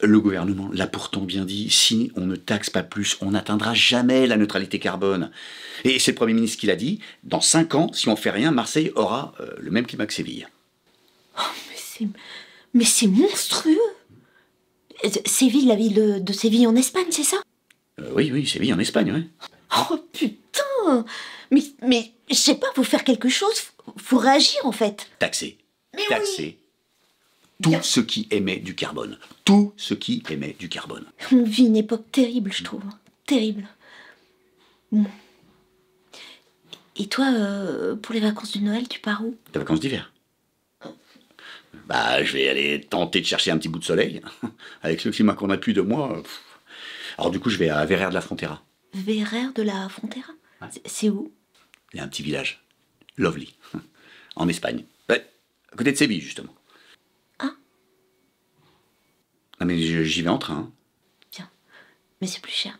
Le gouvernement l'a pourtant bien dit, si on ne taxe pas plus, on n'atteindra jamais la neutralité carbone. Et c'est le Premier ministre qui l'a dit, dans 5 ans, si on ne fait rien, Marseille aura euh, le même climat que Séville. Oh, mais c'est monstrueux Séville, la ville de, Séville en Espagne, c'est ça euh, Oui, oui, Séville en Espagne, ouais. Oh putain Mais, mais je sais pas, faut faire quelque chose, faut réagir en fait. Taxer. Mais taxer tout ce qui émet du carbone. Tout ce qui émet du carbone. On vit une époque terrible, je trouve. Terrible. Et toi, euh, pour les vacances de Noël, tu pars où Tes vacances d'hiver. Bah, je vais aller tenter de chercher un petit bout de soleil. Avec le climat qu'on a plus de moi. Alors, du coup, je vais à Verrer de la Frontera. Verrer de la Frontera C'est où Il y a un petit village. Lovely. En Espagne. à côté de Séville, justement. Ah mais j'y vais en train. Bien. Mais c'est plus cher.